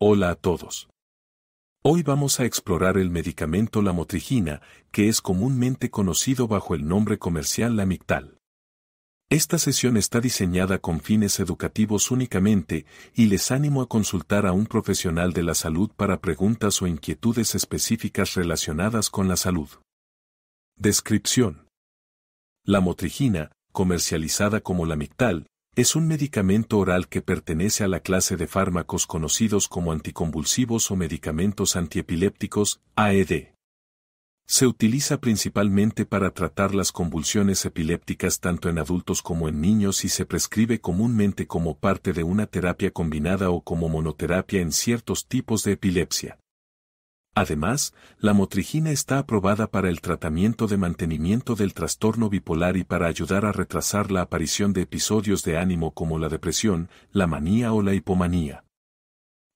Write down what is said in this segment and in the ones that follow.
Hola a todos. Hoy vamos a explorar el medicamento lamotrigina, que es comúnmente conocido bajo el nombre comercial Lamictal. Esta sesión está diseñada con fines educativos únicamente y les animo a consultar a un profesional de la salud para preguntas o inquietudes específicas relacionadas con la salud. Descripción. La motrigina, comercializada como Lamictal, es un medicamento oral que pertenece a la clase de fármacos conocidos como anticonvulsivos o medicamentos antiepilépticos, AED. Se utiliza principalmente para tratar las convulsiones epilépticas tanto en adultos como en niños y se prescribe comúnmente como parte de una terapia combinada o como monoterapia en ciertos tipos de epilepsia. Además, la motrigina está aprobada para el tratamiento de mantenimiento del trastorno bipolar y para ayudar a retrasar la aparición de episodios de ánimo como la depresión, la manía o la hipomanía.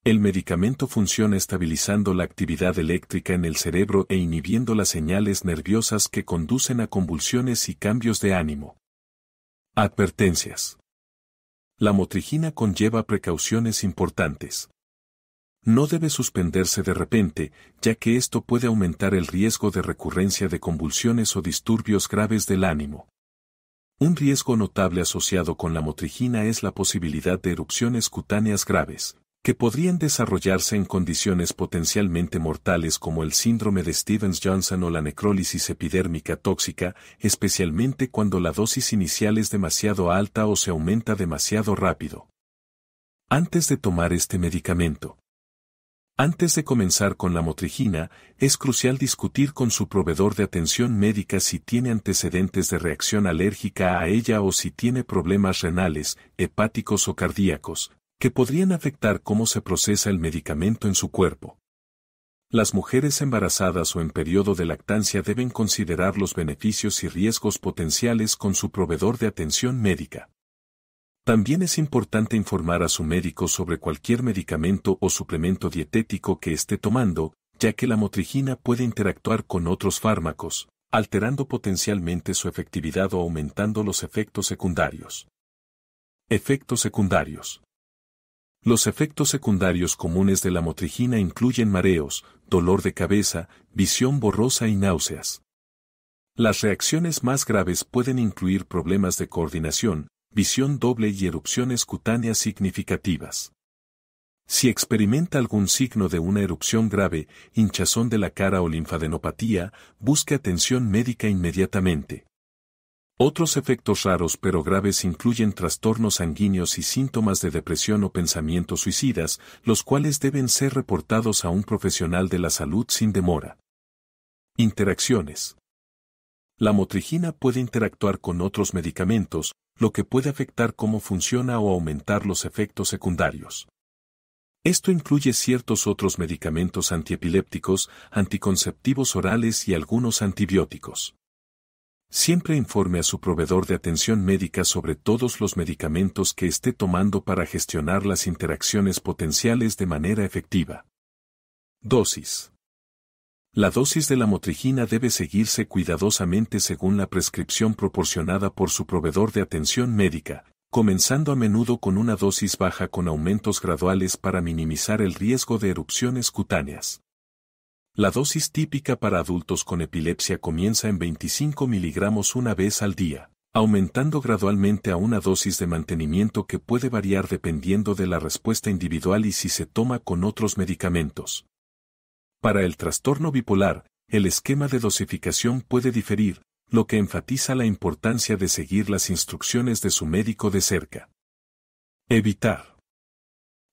El medicamento funciona estabilizando la actividad eléctrica en el cerebro e inhibiendo las señales nerviosas que conducen a convulsiones y cambios de ánimo. Advertencias. La motrigina conlleva precauciones importantes no debe suspenderse de repente, ya que esto puede aumentar el riesgo de recurrencia de convulsiones o disturbios graves del ánimo. Un riesgo notable asociado con la motrigina es la posibilidad de erupciones cutáneas graves, que podrían desarrollarse en condiciones potencialmente mortales como el síndrome de Stevens-Johnson o la necrólisis epidérmica tóxica, especialmente cuando la dosis inicial es demasiado alta o se aumenta demasiado rápido. Antes de tomar este medicamento, antes de comenzar con la motrigina, es crucial discutir con su proveedor de atención médica si tiene antecedentes de reacción alérgica a ella o si tiene problemas renales, hepáticos o cardíacos, que podrían afectar cómo se procesa el medicamento en su cuerpo. Las mujeres embarazadas o en periodo de lactancia deben considerar los beneficios y riesgos potenciales con su proveedor de atención médica. También es importante informar a su médico sobre cualquier medicamento o suplemento dietético que esté tomando, ya que la motrigina puede interactuar con otros fármacos, alterando potencialmente su efectividad o aumentando los efectos secundarios. Efectos secundarios. Los efectos secundarios comunes de la motrigina incluyen mareos, dolor de cabeza, visión borrosa y náuseas. Las reacciones más graves pueden incluir problemas de coordinación, visión doble y erupciones cutáneas significativas. Si experimenta algún signo de una erupción grave, hinchazón de la cara o linfadenopatía, busque atención médica inmediatamente. Otros efectos raros pero graves incluyen trastornos sanguíneos y síntomas de depresión o pensamientos suicidas, los cuales deben ser reportados a un profesional de la salud sin demora. Interacciones. La motrigina puede interactuar con otros medicamentos, lo que puede afectar cómo funciona o aumentar los efectos secundarios. Esto incluye ciertos otros medicamentos antiepilépticos, anticonceptivos orales y algunos antibióticos. Siempre informe a su proveedor de atención médica sobre todos los medicamentos que esté tomando para gestionar las interacciones potenciales de manera efectiva. Dosis. La dosis de la motrigina debe seguirse cuidadosamente según la prescripción proporcionada por su proveedor de atención médica, comenzando a menudo con una dosis baja con aumentos graduales para minimizar el riesgo de erupciones cutáneas. La dosis típica para adultos con epilepsia comienza en 25 miligramos una vez al día, aumentando gradualmente a una dosis de mantenimiento que puede variar dependiendo de la respuesta individual y si se toma con otros medicamentos. Para el trastorno bipolar, el esquema de dosificación puede diferir, lo que enfatiza la importancia de seguir las instrucciones de su médico de cerca. Evitar.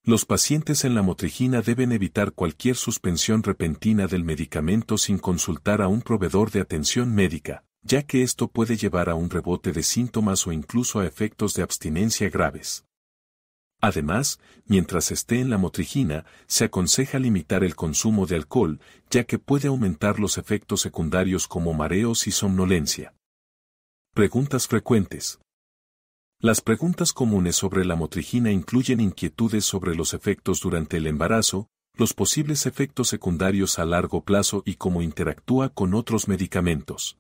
Los pacientes en la motrigina deben evitar cualquier suspensión repentina del medicamento sin consultar a un proveedor de atención médica, ya que esto puede llevar a un rebote de síntomas o incluso a efectos de abstinencia graves. Además, mientras esté en la motrigina, se aconseja limitar el consumo de alcohol, ya que puede aumentar los efectos secundarios como mareos y somnolencia. Preguntas frecuentes. Las preguntas comunes sobre la motrigina incluyen inquietudes sobre los efectos durante el embarazo, los posibles efectos secundarios a largo plazo y cómo interactúa con otros medicamentos.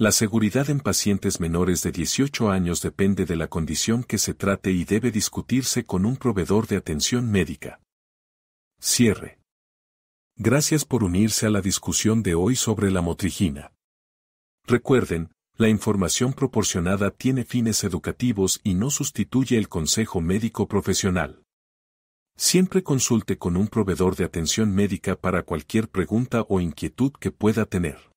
La seguridad en pacientes menores de 18 años depende de la condición que se trate y debe discutirse con un proveedor de atención médica. Cierre. Gracias por unirse a la discusión de hoy sobre la motrigina. Recuerden, la información proporcionada tiene fines educativos y no sustituye el consejo médico profesional. Siempre consulte con un proveedor de atención médica para cualquier pregunta o inquietud que pueda tener.